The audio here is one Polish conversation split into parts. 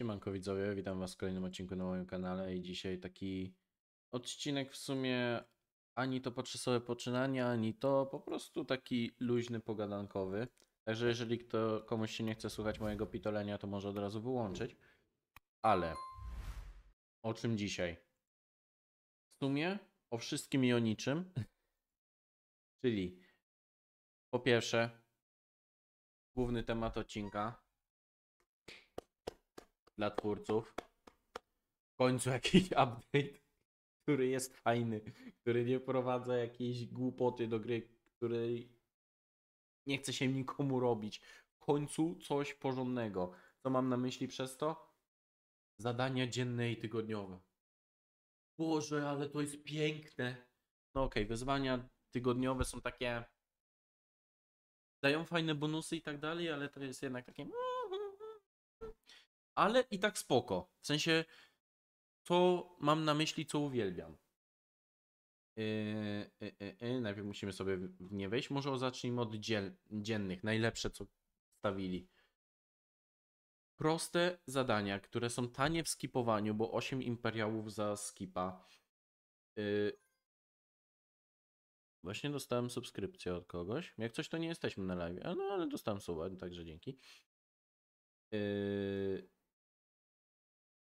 Siemanko widzowie, witam was w kolejnym odcinku na moim kanale i dzisiaj taki odcinek w sumie ani to podczasowe poczynania, ani to po prostu taki luźny, pogadankowy. Także jeżeli kto, komuś się nie chce słuchać mojego pitolenia, to może od razu wyłączyć. Ale o czym dzisiaj? W sumie o wszystkim i o niczym. Czyli po pierwsze główny temat odcinka, dla twórców. W końcu jakiś update, który jest fajny, który nie prowadza jakiejś głupoty do gry, której nie chce się nikomu robić. W końcu coś porządnego. Co mam na myśli przez to? Zadania dzienne i tygodniowe. Boże, ale to jest piękne. No okej, okay, wyzwania tygodniowe są takie. Dają fajne bonusy i tak dalej, ale to jest jednak takie. Mm, ale i tak spoko. W sensie, to mam na myśli, co uwielbiam. Yy, yy, yy, najpierw musimy sobie w nie wejść. Może zacznijmy od dziel, dziennych. Najlepsze, co stawili. Proste zadania, które są tanie w skipowaniu, bo 8 imperiałów za skipa. E, właśnie dostałem subskrypcję od kogoś. Jak coś, to nie jesteśmy na live, e, no ale dostałem suba, także dzięki. Yy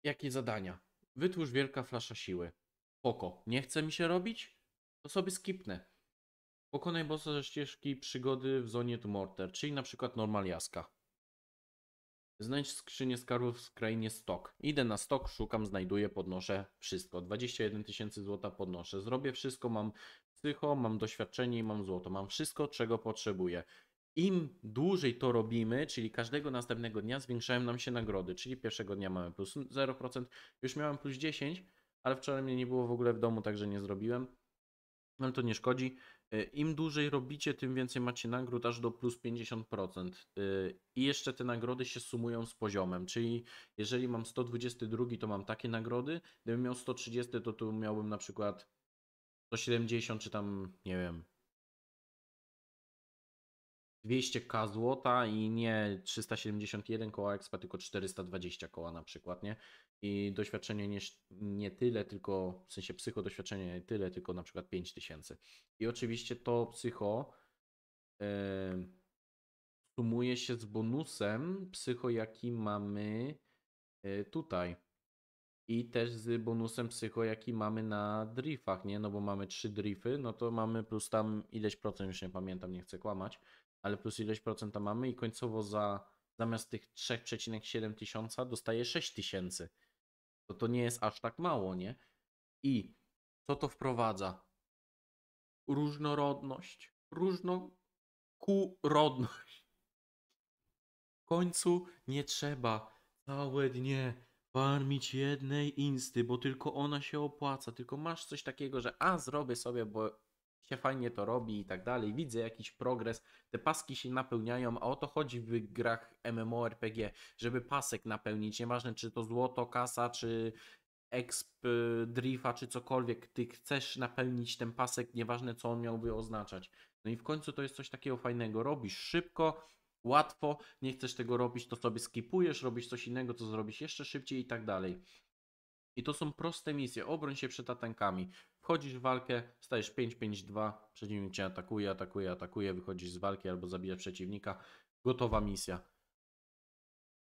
jakie zadania. Wytwórz wielka flasza siły. Poko. Nie chce mi się robić? To sobie skipnę. Pokonaj bossa ze ścieżki przygody w zonie Tumorter, czyli na przykład normal jaska. Znajdź skrzynię skarbów w krainie stok. Idę na stok, szukam, znajduję, podnoszę wszystko. 21 tysięcy złota podnoszę. Zrobię wszystko, mam psycho, mam doświadczenie i mam złoto. Mam wszystko, czego potrzebuję im dłużej to robimy, czyli każdego następnego dnia zwiększają nam się nagrody, czyli pierwszego dnia mamy plus 0%, już miałem plus 10, ale wczoraj mnie nie było w ogóle w domu, także nie zrobiłem. Ale to nie szkodzi. Y, Im dłużej robicie, tym więcej macie nagród, aż do plus 50%. Y, I jeszcze te nagrody się sumują z poziomem, czyli jeżeli mam 122, to mam takie nagrody, gdybym miał 130, to tu miałbym na przykład 170 czy tam, nie wiem, 200k złota i nie 371 koła ekspa, tylko 420 koła na przykład, nie? I doświadczenie nie, nie tyle, tylko w sensie psycho doświadczenie tyle, tylko na przykład 5000. I oczywiście to psycho yy, sumuje się z bonusem psycho, jaki mamy yy, tutaj i też z bonusem psycho, jaki mamy na driftach, nie? No bo mamy trzy drify no to mamy plus tam ileś procent, już nie pamiętam, nie chcę kłamać, ale plus ileś procenta mamy i końcowo za zamiast tych 3,7 tysiąca dostaje 6 tysięcy. To to nie jest aż tak mało, nie? I co to wprowadza? Różnorodność, różnokurodność. W końcu nie trzeba całe dnie Farmić jednej insty, bo tylko ona się opłaca. Tylko masz coś takiego, że a zrobię sobie, bo się fajnie to robi i tak dalej. Widzę jakiś progres, te paski się napełniają, a o to chodzi w grach MMORPG, żeby pasek napełnić. Nieważne, czy to złoto, kasa, czy exp, drifa, czy cokolwiek. Ty chcesz napełnić ten pasek, nieważne co on miałby oznaczać. No i w końcu to jest coś takiego fajnego. Robisz szybko, łatwo, nie chcesz tego robić, to sobie skipujesz, robisz coś innego, co zrobisz jeszcze szybciej i tak dalej. I to są proste misje. Obroń się przed atankami. Wchodzisz w walkę, stajesz 5-5-2, przeciwnik cię atakuje, atakuje, atakuje, wychodzisz z walki albo zabijasz przeciwnika. Gotowa misja.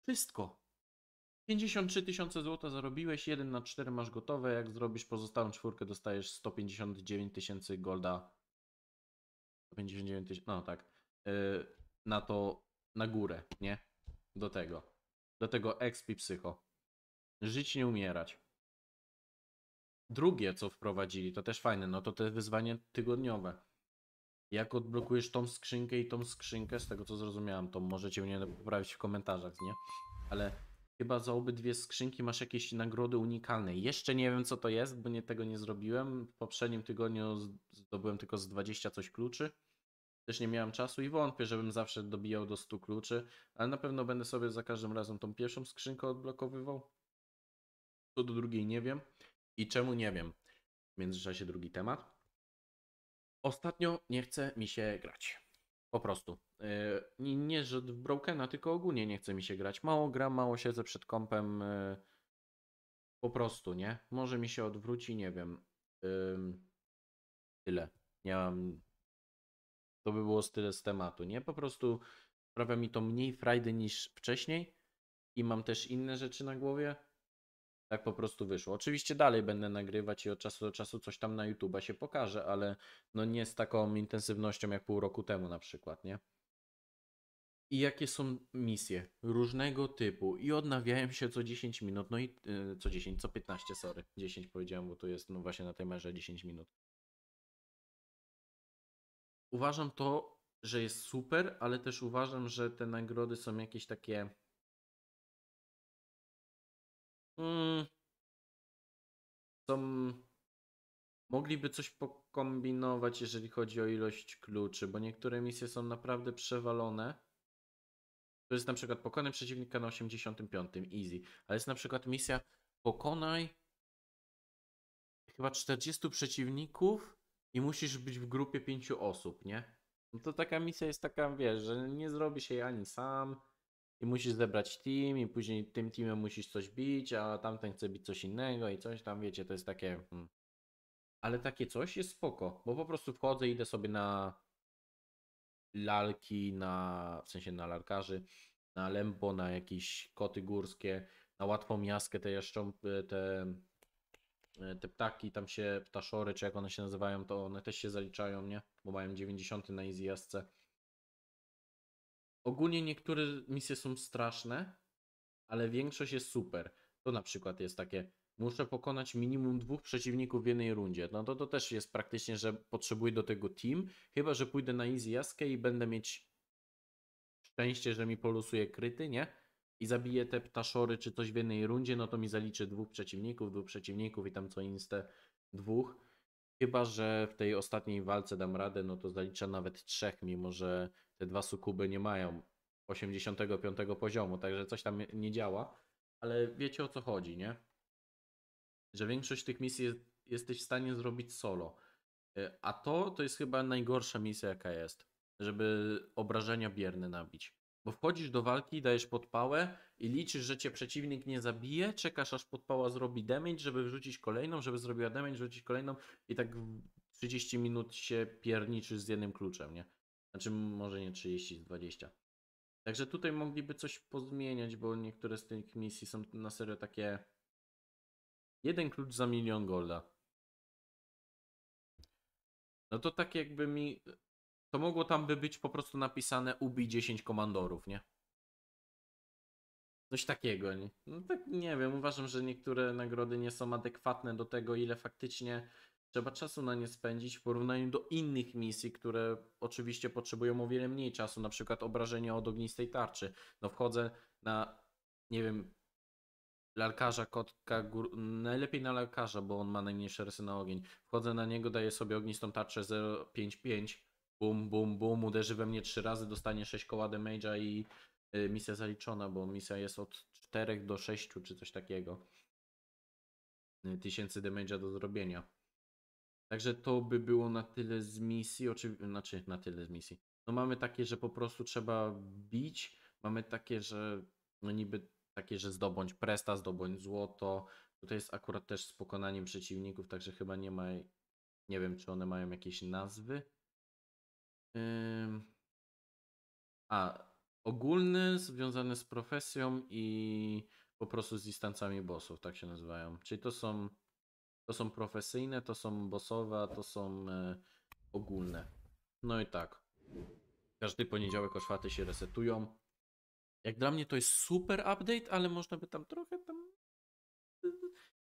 Wszystko. 53 tysiące złota zarobiłeś, 1 na 4 masz gotowe, jak zrobisz pozostałą czwórkę dostajesz 159 tysięcy golda. 159 tysięcy, no tak. Yy, na to na górę, nie? Do tego. Do tego expi psycho. Żyć nie umierać. Drugie, co wprowadzili, to też fajne, no to te wyzwanie tygodniowe. Jak odblokujesz tą skrzynkę i tą skrzynkę, z tego co zrozumiałem, to możecie mnie poprawić w komentarzach, nie? Ale chyba za obydwie skrzynki masz jakieś nagrody unikalne. Jeszcze nie wiem co to jest, bo nie, tego nie zrobiłem. W poprzednim tygodniu zdobyłem tylko z 20 coś kluczy. Też nie miałem czasu i wątpię, żebym zawsze dobijał do 100 kluczy, ale na pewno będę sobie za każdym razem tą pierwszą skrzynkę odblokowywał. Co do drugiej nie wiem. I czemu nie wiem. W międzyczasie drugi temat. Ostatnio nie chce mi się grać. Po prostu. Yy, nie, że w Brokena, tylko ogólnie nie chce mi się grać. Mało gram, mało siedzę przed kąpem. Yy, e, po prostu, nie? Może mi się odwróci, nie wiem. Yy, tyle. Nie mam to by było tyle z tematu, nie? Po prostu sprawia mi to mniej frajdy niż wcześniej i mam też inne rzeczy na głowie. Tak po prostu wyszło. Oczywiście dalej będę nagrywać i od czasu do czasu coś tam na YouTube'a się pokaże, ale no nie z taką intensywnością jak pół roku temu na przykład, nie? I jakie są misje? Różnego typu i odnawiają się co 10 minut, no i yy, co 10, co 15, sorry. 10 powiedziałem, bo tu jest no właśnie na tej merze 10 minut uważam to, że jest super, ale też uważam, że te nagrody są jakieś takie. Mm, są. Mogliby coś pokombinować, jeżeli chodzi o ilość kluczy, bo niektóre misje są naprawdę przewalone. To jest na przykład pokonaj przeciwnika na 85, easy. Ale jest na przykład misja pokonaj chyba 40 przeciwników i musisz być w grupie pięciu osób, nie? No to taka misja jest taka, wiesz, że nie zrobi się jej ani sam i musisz zebrać team i później tym teamem musisz coś bić, a tamten chce bić coś innego i coś tam, wiecie, to jest takie... Hmm. Ale takie coś jest spoko, bo po prostu wchodzę i idę sobie na lalki, na, w sensie na larkarzy, na lembo, na jakieś koty górskie, na łatwą miaskę te jeszcze te E, te ptaki, tam się ptaszory, czy jak one się nazywają, to one też się zaliczają, nie? Bo mają 90 na easy Ogólnie niektóre misje są straszne, ale większość jest super. To na przykład jest takie, muszę pokonać minimum dwóch przeciwników w jednej rundzie. No to, to też jest praktycznie, że potrzebuję do tego team, chyba że pójdę na easy i będę mieć szczęście, że mi polusuje kryty, nie? i zabiję te ptaszory czy coś w jednej rundzie, no to mi zaliczy dwóch przeciwników, dwóch przeciwników i tam co inste dwóch. Chyba, że w tej ostatniej walce dam radę, no to zaliczę nawet trzech, mimo że te dwa sukuby nie mają 85 poziomu, także coś tam nie działa. Ale wiecie o co chodzi, nie? Że większość tych misji jest, jesteś w stanie zrobić solo. E, a to to jest chyba najgorsza misja, jaka jest, żeby obrażenia bierne nabić. Bo wchodzisz do walki, dajesz podpałę i liczysz, że cię przeciwnik nie zabije, czekasz aż podpała zrobi damage, żeby wrzucić kolejną, żeby zrobiła damage, wrzucić kolejną i tak 30 minut się pierniczysz z jednym kluczem, nie? Znaczy może nie 30, 20. Także tutaj mogliby coś pozmieniać, bo niektóre z tych misji są na serio takie jeden klucz za milion golda. No to tak jakby mi to mogło tam by być po prostu napisane ubij 10 komandorów, nie? Coś takiego, nie? No tak nie wiem, uważam, że niektóre nagrody nie są adekwatne do tego, ile faktycznie trzeba czasu na nie spędzić w porównaniu do innych misji, które oczywiście potrzebują o wiele mniej czasu, na przykład obrażenia od ognistej tarczy. No wchodzę na, nie wiem, lalkarza, kotka, gór... najlepiej na lalkarza, bo on ma najmniejsze rysy na ogień. Wchodzę na niego, daję sobie ognistą tarczę 055 bum, bum, bum, uderzy we mnie trzy razy, dostanie 6 koła damage'a i y, misja zaliczona, bo misja jest od 4 do 6 czy coś takiego. Y, tysięcy damage'a do zrobienia. Także to by było na tyle z misji, oczywiście, znaczy na tyle z misji. No mamy takie, że po prostu trzeba bić, mamy takie, że no niby takie, że zdobądź presta, zdobądź złoto. Tutaj jest akurat też z pokonaniem przeciwników, także chyba nie ma, nie wiem czy one mają jakieś nazwy. A, ogólny, związany z profesją i po prostu z instancjami bossów, tak się nazywają. Czyli to są, to są profesyjne, to są bossowe, a to są e, ogólne. No i tak. Każdy poniedziałek o czwarty się resetują. Jak dla mnie to jest super update, ale można by tam trochę tam y, y, y,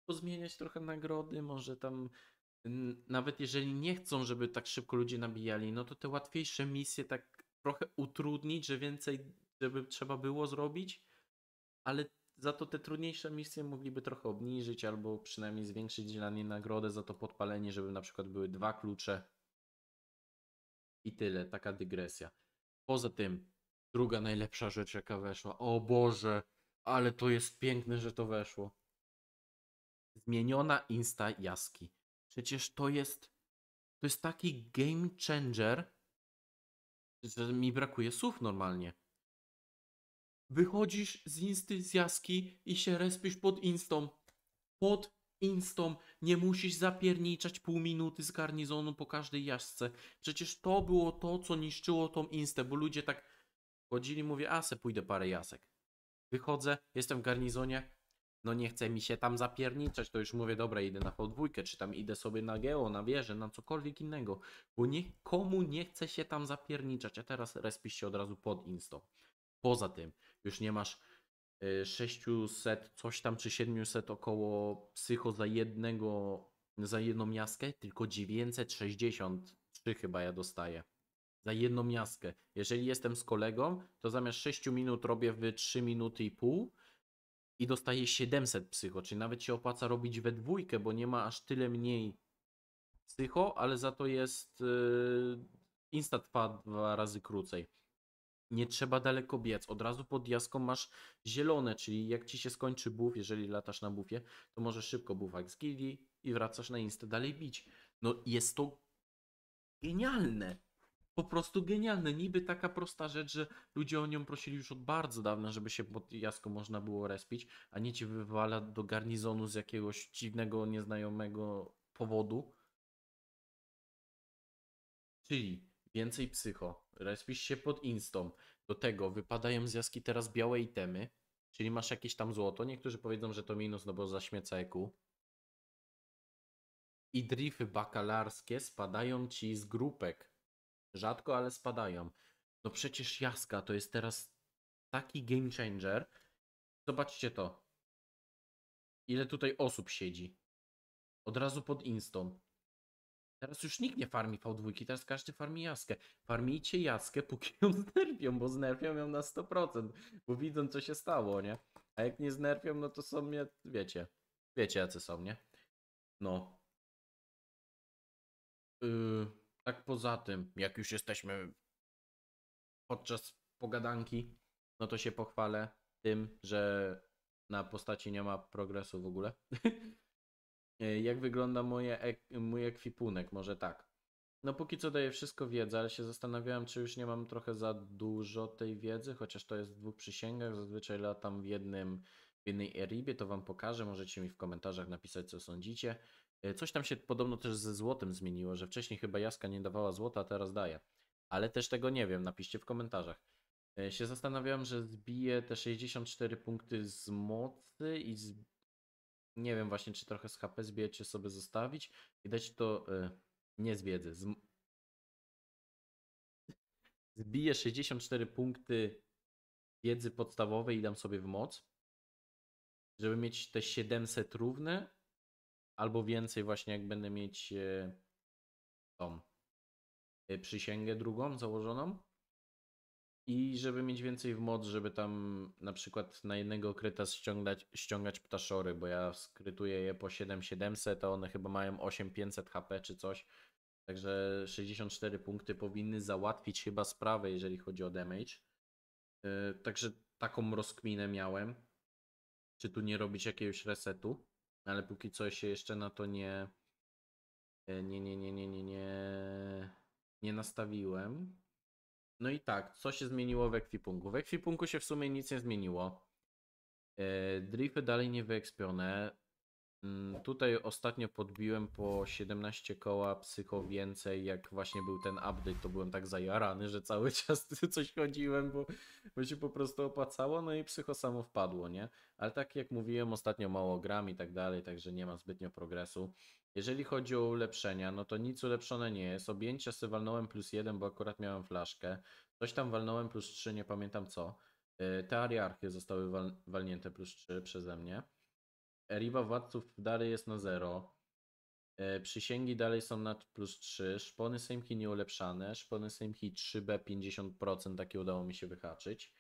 pozmieniać trochę nagrody, może tam nawet jeżeli nie chcą, żeby tak szybko ludzie nabijali, no to te łatwiejsze misje tak trochę utrudnić, że więcej żeby trzeba było zrobić, ale za to te trudniejsze misje mogliby trochę obniżyć albo przynajmniej zwiększyć dla niej nagrodę za to podpalenie, żeby na przykład były dwa klucze i tyle, taka dygresja. Poza tym, druga najlepsza rzecz jaka weszła, o Boże, ale to jest piękne, że to weszło. Zmieniona insta jaski. Przecież to jest. To jest taki game changer, że mi brakuje słów normalnie. Wychodzisz z insty z jaski i się respisz pod instą. Pod instą. Nie musisz zapierniczać pół minuty z garnizonu po każdej jasce. Przecież to było to, co niszczyło tą instę, bo ludzie tak chodzili, mówię, a se pójdę parę jasek. Wychodzę, jestem w garnizonie, no nie chce mi się tam zapierniczać, to już mówię, dobra, idę na podwójkę, czy tam idę sobie na geo, na wieżę, na cokolwiek innego, bo nikomu nie chce się tam zapierniczać, a teraz respisz się od razu pod insto. Poza tym, już nie masz 600 y, coś tam, czy 700 około psycho za jednego, za jedną miaskę, tylko 963 chyba ja dostaję. Za jedną miaskę. Jeżeli jestem z kolegą, to zamiast 6 minut robię w 3 minuty i pół, i dostaje 700 psycho, czyli nawet się opłaca robić we dwójkę, bo nie ma aż tyle mniej psycho, ale za to jest yy, insta trwa dwa razy krócej. Nie trzeba daleko biec, od razu pod jaską masz zielone, czyli jak ci się skończy buff, jeżeli latasz na buffie, to możesz szybko buffać z gildii i wracasz na insta dalej bić. No jest to genialne po prostu genialne. Niby taka prosta rzecz, że ludzie o nią prosili już od bardzo dawna, żeby się pod jasko można było respić, a nie ci wywala do garnizonu z jakiegoś dziwnego, nieznajomego powodu. Czyli więcej psycho, respisz się pod instą, do tego wypadają z jaski teraz białe itemy, czyli masz jakieś tam złoto, niektórzy powiedzą, że to minus, no bo zaśmieca eku. I drify bakalarskie spadają ci z grupek, rzadko, ale spadają. No przecież Jaska to jest teraz taki game changer. Zobaczcie to. Ile tutaj osób siedzi. Od razu pod instą. Teraz już nikt nie farmi V2, teraz każdy farmi jaskę. Farmijcie jaskę, póki ją znerwią, bo znerwią ją na 100%, bo widzą co się stało, nie? A jak nie znerwią, no to są mnie, wiecie, wiecie jacy są, nie? No. Yy, tak poza tym, jak już jesteśmy podczas pogadanki, no to się pochwalę tym, że na postaci nie ma progresu w ogóle. E, jak wygląda moje, mój ekwipunek, może tak. No póki co daję wszystko wiedzę, ale się zastanawiałem, czy już nie mam trochę za dużo tej wiedzy, chociaż to jest w dwóch przysięgach, zazwyczaj latam w jednym w jednej eribie, to wam pokażę, możecie mi w komentarzach napisać, co sądzicie. E, coś tam się podobno też ze złotem zmieniło, że wcześniej chyba Jaska nie dawała złota, a teraz daje. Ale też tego nie wiem, napiszcie w komentarzach. E, się zastanawiałem, że zbiję te 64 punkty z mocy i z... nie wiem właśnie, czy trochę z HP czy sobie zostawić i dać to... E, nie z wiedzy, z... Zbiję 64 punkty wiedzy podstawowej i dam sobie w moc, żeby mieć te 700 równe albo więcej właśnie jak będę mieć e, tą e, przysięgę drugą założoną i żeby mieć więcej w mod, żeby tam na przykład na jednego kryta ściągać, ściągać ptaszory, bo ja skrytuję je po 7700, a one chyba mają 8500 HP czy coś. Także 64 punkty powinny załatwić chyba sprawę, jeżeli chodzi o damage. E, także taką rozkminę miałem. Czy tu nie robić jakiegoś resetu? No, ale póki co się jeszcze na to nie. E, nie, nie, nie, nie, nie, nie. Nie nastawiłem. No i tak, co się zmieniło w ekwipunku? W ekwipunku się w sumie nic nie zmieniło. E, drifty dalej nie wyekspione. Mm, tutaj ostatnio podbiłem po 17 koła psycho więcej, jak właśnie był ten update, to byłem tak zajarany, że cały czas coś chodziłem, bo, bo się po prostu opłacało, no i psycho samo wpadło, nie? Ale tak jak mówiłem, ostatnio mało gram i tak dalej, także nie ma zbytnio progresu. Jeżeli chodzi o ulepszenia, no to nic ulepszone nie jest. Objęcia sobie walnąłem plus 1, bo akurat miałem flaszkę. Coś tam walnąłem plus 3, nie pamiętam co. E, te ariarchy zostały wal walnięte plus 3 przeze mnie. Eriwa Władców dalej jest na 0. E, przysięgi dalej są na plus 3. Szpony Sejmki nieulepszane. Szpony Sejmki 3B 50% takie udało mi się wyhaczyć.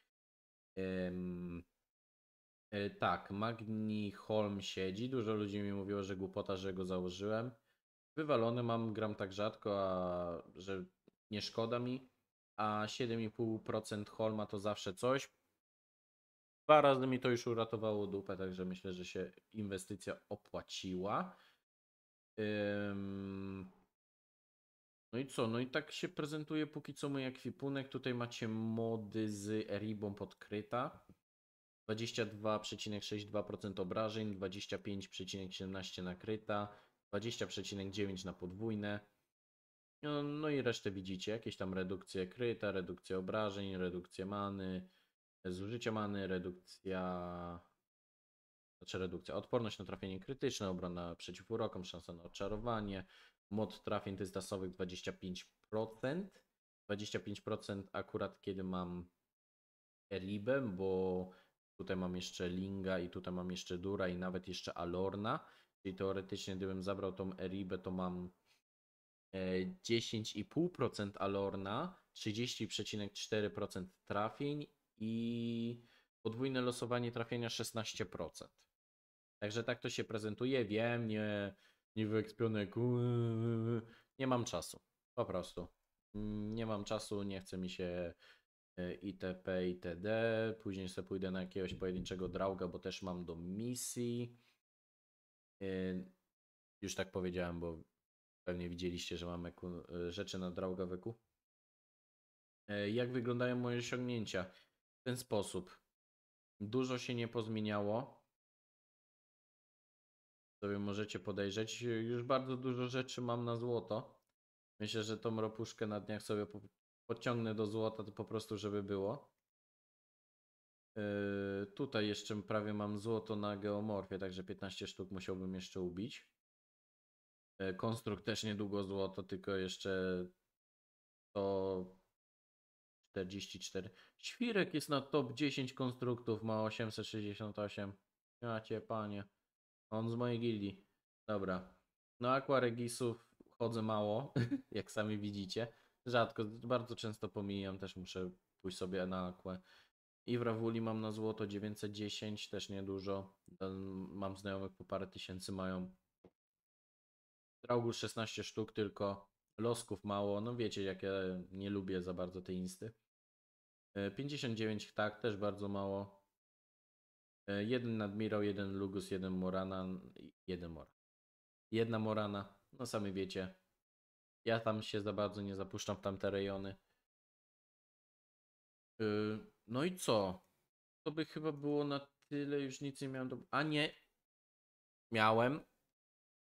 E, tak, Magni Holm siedzi. Dużo ludzi mi mówiło, że głupota, że go założyłem. Wywalony mam, gram tak rzadko, a że nie szkoda mi. A 7,5% Holma to zawsze coś. Dwa razy mi to już uratowało dupę, także myślę, że się inwestycja opłaciła. Ym... No i co? No i tak się prezentuje póki co mój ekwipunek. Tutaj macie mody z Eribą podkryta. 22,62% obrażeń, 25,17 nakryta, 20,9 na podwójne. No, no, i resztę widzicie, jakieś tam redukcje kryta, redukcje obrażeń, redukcje many, Zużycie many, redukcja. Znaczy redukcja. Odporność na trafienie krytyczne, obrona przeciw urokom, szansa na oczarowanie. Mod trafień dystansowych 25%. 25% akurat kiedy mam Eribę, bo tutaj mam jeszcze Linga i tutaj mam jeszcze Dura i nawet jeszcze Alorna. Czyli teoretycznie gdybym zabrał tą Eribę, to mam 10,5% e, Alorna, 30,4% trafień i podwójne losowanie trafienia 16%. Także tak to się prezentuje. Wiem, nie, nie wyekspionek. Nie mam czasu. Po prostu. Mm, nie mam czasu, nie chce mi się e, ITP, ITD. Później sobie pójdę na jakiegoś pojedynczego drauga, bo też mam do misji. E, już tak powiedziałem, bo pewnie widzieliście, że mam e, rzeczy na drauga weku. Jak wyglądają moje osiągnięcia? w ten sposób. Dużo się nie pozmieniało. Sobie możecie podejrzeć. Już bardzo dużo rzeczy mam na złoto. Myślę, że tą ropuszkę na dniach sobie podciągnę do złota, to po prostu, żeby było. Yy, tutaj jeszcze prawie mam złoto na geomorfie, także 15 sztuk musiałbym jeszcze ubić. Yy, konstrukt też niedługo złoto, tylko jeszcze to 44. Świrek jest na top 10 konstruktów, ma 868. Macie panie. On z mojej gildii. Dobra. No Aqua chodzę mało, jak sami widzicie. Rzadko, bardzo często pomijam, też muszę pójść sobie na akwę. I w Rawuli mam na złoto 910, też niedużo. Mam znajomych po parę tysięcy mają. Draugus 16 sztuk tylko, losków mało, no wiecie, jak ja nie lubię za bardzo tej insty. 59 e, tak, też bardzo mało. E, jeden nadmirał, jeden Lugus, jeden Morana, jeden Mora. Jedna Morana, no sami wiecie. Ja tam się za bardzo nie zapuszczam w tamte rejony. E, no i co? To by chyba było na tyle, już nic nie miałem do... A nie, miałem.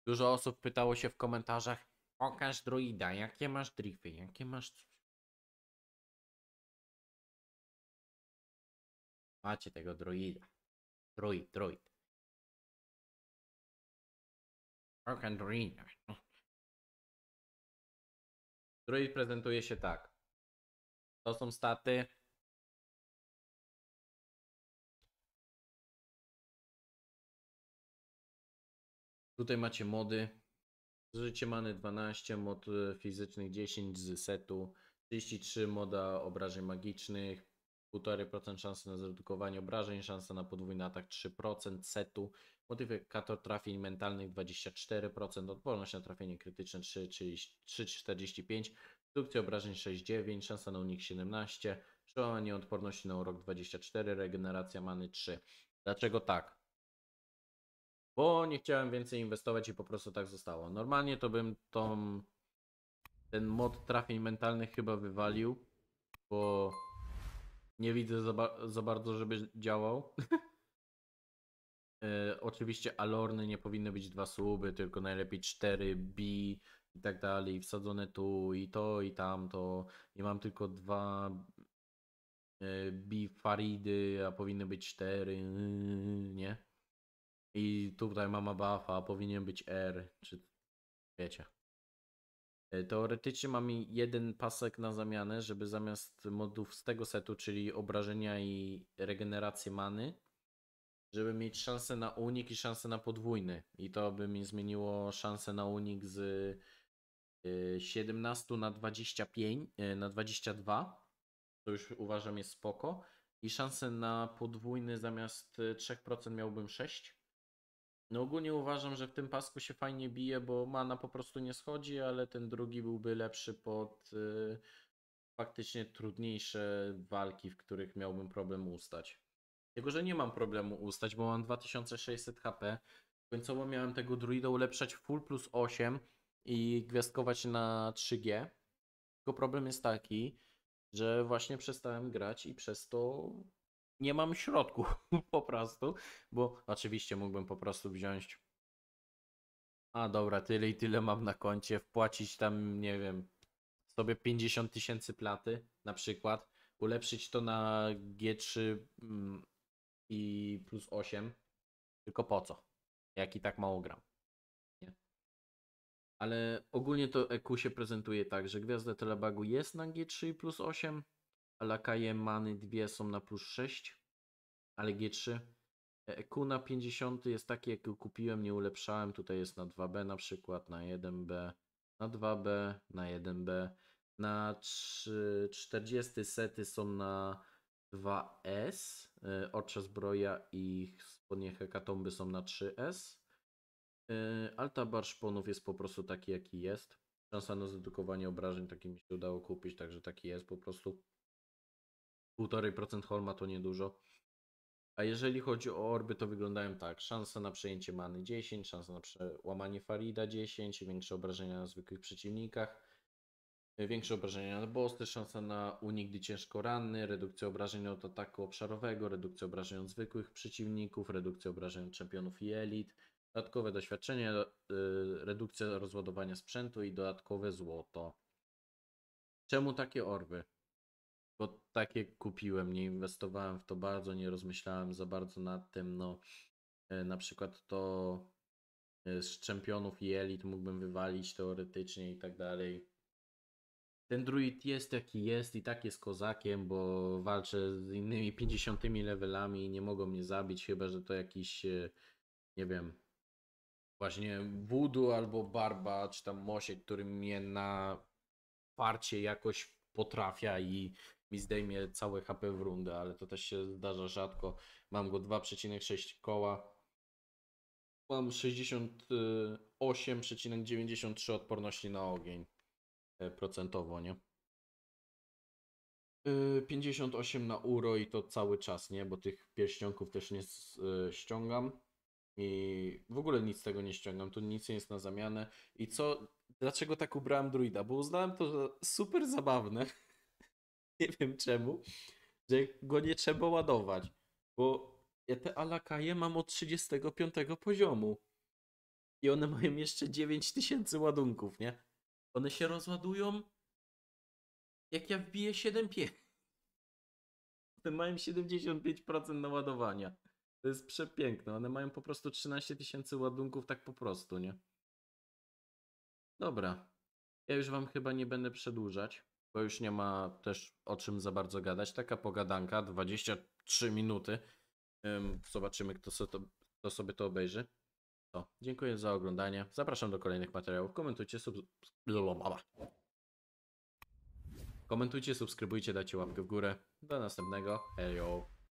Dużo osób pytało się w komentarzach, Pokaż druida, jakie masz drify, jakie masz... Macie tego druida. Druid, druid. Pokaż druida. Druid prezentuje się tak. To są staty. Tutaj macie mody. Zużycie many 12, mod e, fizycznych 10 z setu, 33 moda obrażeń magicznych, 1,5% szansy na zredukowanie obrażeń, szansa na podwójny atak 3% setu, modyfikator trafień mentalnych 24%, odporność na trafienie krytyczne 3,45%, redukcja obrażeń 6,9%, szansa na unik 17%, przełamanie odporności na urok 24%, regeneracja many 3%. Dlaczego tak? bo nie chciałem więcej inwestować i po prostu tak zostało. Normalnie to bym tą, ten mod trafień mentalnych chyba wywalił, bo nie widzę za, za bardzo, żeby działał. e, oczywiście alorny nie powinny być dwa słuby, tylko najlepiej cztery B i tak dalej, wsadzone tu i to i tamto. I mam tylko dwa e, B faridy, a powinny być cztery, yy, nie? I tutaj mama buffa, powinien być R, czy wiecie. E, teoretycznie mam jeden pasek na zamianę, żeby zamiast modów z tego setu, czyli obrażenia i regeneracji many, żeby mieć szansę na unik i szansę na podwójny. I to by mi zmieniło szansę na unik z 17 e, na 25, e, na 22. To już uważam jest spoko. I szansę na podwójny zamiast 3% miałbym 6. No ogólnie uważam, że w tym pasku się fajnie bije, bo mana po prostu nie schodzi, ale ten drugi byłby lepszy pod y, faktycznie trudniejsze walki, w których miałbym problem ustać. Tylko, że nie mam problemu ustać, bo mam 2600 HP. Końcowo miałem tego druida ulepszać full plus 8 i gwiazdkować na 3G. Tylko problem jest taki, że właśnie przestałem grać i przez to nie mam środków po prostu, bo oczywiście mógłbym po prostu wziąć a dobra, tyle i tyle mam na koncie, wpłacić tam, nie wiem, sobie 50 tysięcy platy na przykład, ulepszyć to na G3 mm, i plus 8, tylko po co? Jak i tak mało gram. Nie. Ale ogólnie to EQ się prezentuje tak, że gwiazda telebagu jest na G3 plus 8, Alakaje many 2 są na plus 6, ale G3. EQ e na 50 jest taki, jak kupiłem, nie ulepszałem. Tutaj jest na 2B na przykład, na 1B, na 2B, na 1B. Na 3, 40 sety są na 2S. E, Ocze zbroja i spodnie hekatomby są na 3S. E, Altabar szponów jest po prostu taki, jaki jest. Szansa na zredukowanie obrażeń, taki mi się udało kupić, także taki jest po prostu. 1,5% Holma to niedużo. A jeżeli chodzi o orby, to wyglądają tak. Szansa na przejęcie many 10, szansa na przełamanie Farida 10, większe obrażenia na zwykłych przeciwnikach, większe obrażenia na bossy, szansa na unik ciężko ranny, redukcja obrażeń od ataku obszarowego, redukcja obrażeń od zwykłych przeciwników, redukcja obrażeń od czempionów i elit, dodatkowe doświadczenie, y, redukcja rozładowania sprzętu i dodatkowe złoto. Czemu takie orby? bo takie kupiłem, nie inwestowałem w to bardzo, nie rozmyślałem za bardzo nad tym. No, e, na przykład to e, z czempionów i elit mógłbym wywalić teoretycznie i tak dalej. Ten druid jest jaki jest i tak jest kozakiem, bo walczę z innymi 50 levelami i nie mogą mnie zabić, chyba że to jakiś, e, nie wiem, właśnie budu albo barba, czy tam mosie, który mnie na parcie jakoś potrafia i mi zdejmie całe HP w rundę, ale to też się zdarza rzadko. Mam go 2,6 koła. Mam 68,93 odporności na ogień e, procentowo, nie? 58 e, na uro i to cały czas, nie? Bo tych pierścionków też nie e, ściągam. I w ogóle nic z tego nie ściągam, tu nic nie jest na zamianę. I co, dlaczego tak ubrałem druida? Bo uznałem to za super zabawne. nie wiem czemu, że go nie trzeba ładować, bo ja te alakaje mam od 35 poziomu i one mają jeszcze 9000 ładunków, nie? One się rozładują jak ja wbiję 7.5. One mają 75% naładowania. To jest przepiękne. One mają po prostu 13 tysięcy ładunków tak po prostu, nie? Dobra. Ja już wam chyba nie będę przedłużać bo już nie ma też o czym za bardzo gadać. Taka pogadanka, 23 minuty. Zobaczymy, kto, so to, kto sobie to obejrzy. To, dziękuję za oglądanie. Zapraszam do kolejnych materiałów. Komentujcie, Komentujcie, subskrybujcie, dajcie łapkę w górę. Do następnego. Hejo!